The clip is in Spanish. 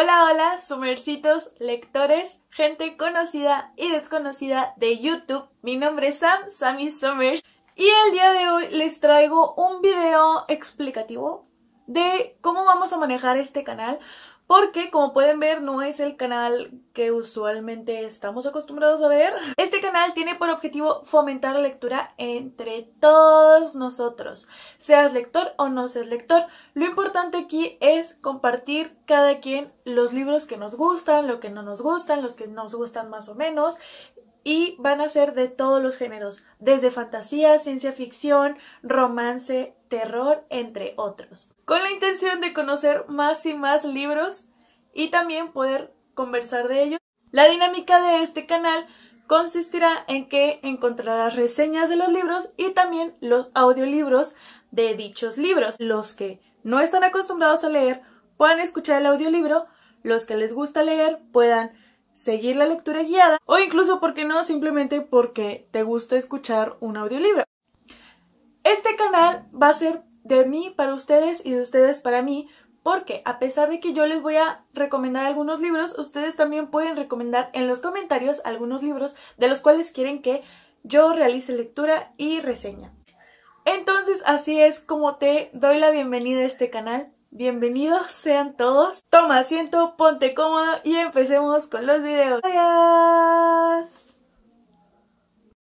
Hola, hola, sumercitos, lectores, gente conocida y desconocida de YouTube. Mi nombre es Sam, Sammy Summers, y el día de hoy les traigo un video explicativo de cómo vamos a manejar este canal porque como pueden ver no es el canal que usualmente estamos acostumbrados a ver. Este canal tiene por objetivo fomentar la lectura entre todos nosotros, seas lector o no seas lector. Lo importante aquí es compartir cada quien los libros que nos gustan, lo que no nos gustan, los que nos gustan más o menos y van a ser de todos los géneros, desde fantasía, ciencia ficción, romance, terror, entre otros, con la intención de conocer más y más libros y también poder conversar de ellos. La dinámica de este canal consistirá en que encontrarás reseñas de los libros y también los audiolibros de dichos libros. Los que no están acostumbrados a leer puedan escuchar el audiolibro, los que les gusta leer puedan seguir la lectura guiada o incluso, porque no?, simplemente porque te gusta escuchar un audiolibro. Este canal va a ser de mí para ustedes y de ustedes para mí, porque a pesar de que yo les voy a recomendar algunos libros, ustedes también pueden recomendar en los comentarios algunos libros de los cuales quieren que yo realice lectura y reseña. Entonces así es como te doy la bienvenida a este canal. Bienvenidos sean todos. Toma asiento, ponte cómodo y empecemos con los videos. ¡Adiós!